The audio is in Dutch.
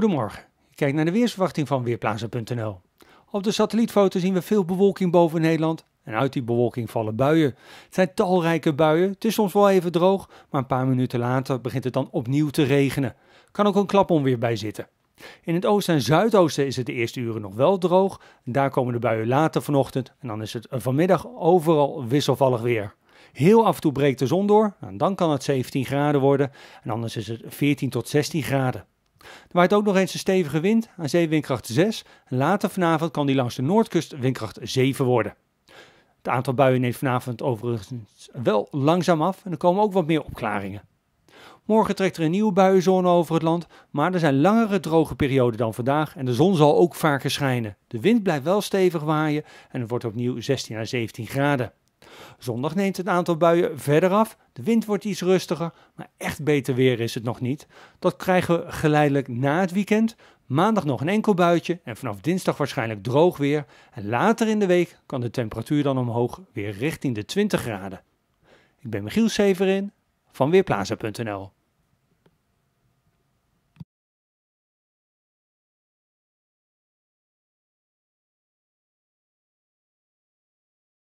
Goedemorgen. Kijk naar de weersverwachting van weerplaatsen.nl. Op de satellietfoto zien we veel bewolking boven Nederland en uit die bewolking vallen buien. Het zijn talrijke buien, het is soms wel even droog, maar een paar minuten later begint het dan opnieuw te regenen. Kan ook een klaponweer bij zitten. In het oosten en zuidoosten is het de eerste uren nog wel droog. Daar komen de buien later vanochtend en dan is het vanmiddag overal wisselvallig weer. Heel af en toe breekt de zon door en dan kan het 17 graden worden en anders is het 14 tot 16 graden. Er waait ook nog eens een stevige wind aan zeewindkracht 6. Later vanavond kan die langs de noordkust windkracht 7 worden. Het aantal buien neemt vanavond overigens wel langzaam af en er komen ook wat meer opklaringen. Morgen trekt er een nieuwe buienzone over het land, maar er zijn langere droge perioden dan vandaag en de zon zal ook vaker schijnen. De wind blijft wel stevig waaien en het wordt opnieuw 16 à 17 graden. Zondag neemt het aantal buien verder af. De wind wordt iets rustiger, maar echt beter weer is het nog niet. Dat krijgen we geleidelijk na het weekend. Maandag nog een enkel buitje en vanaf dinsdag waarschijnlijk droog weer. En later in de week kan de temperatuur dan omhoog weer richting de 20 graden. Ik ben Michiel Severin van Weerplaza.nl